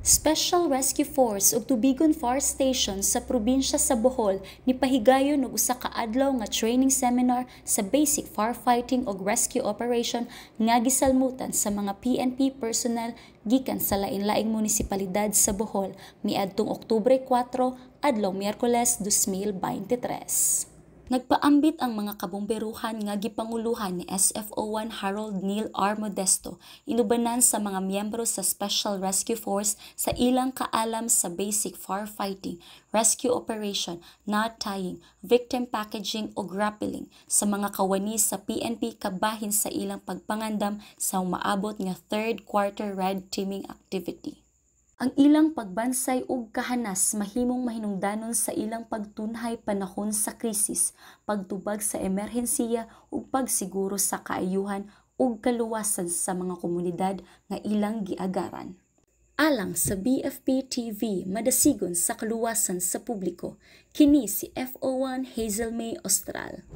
Special Rescue Force ug Tubigon Fire Station sa probinsya sa Bohol ni pahigayon og usa ka adlaw nga training seminar sa basic firefighting ug rescue operation nga gisalmutan sa mga PNP personnel gikan sa lain-laing munisipalidad sa Bohol miadtong Oktubre 4 adlaw Miyerkules 2023. Nagpaambit ang mga kabomberuhan nga gipanguluhan ni SFO1 Harold Neil R. Modesto inubanan sa mga miyembro sa Special Rescue Force sa ilang kaalam sa basic firefighting, rescue operation, knot tying, victim packaging o grappling sa mga kawani sa PNP kabahin sa ilang pagpangandam sa umaabot nga third quarter red teaming activity. Ang ilang pagbansay ug kahanas mahimong mahinungdanon sa ilang pagtunhay panahon sa krisis, pagtubag sa emerhensiya ug pagsiguro sa kaayuhan ug kaluwasan sa mga komunidad nga ilang giagaran. Alang sa BFP TV, madasigon sa kaluwasan sa publiko, kini si FO1 Hazel May Austral.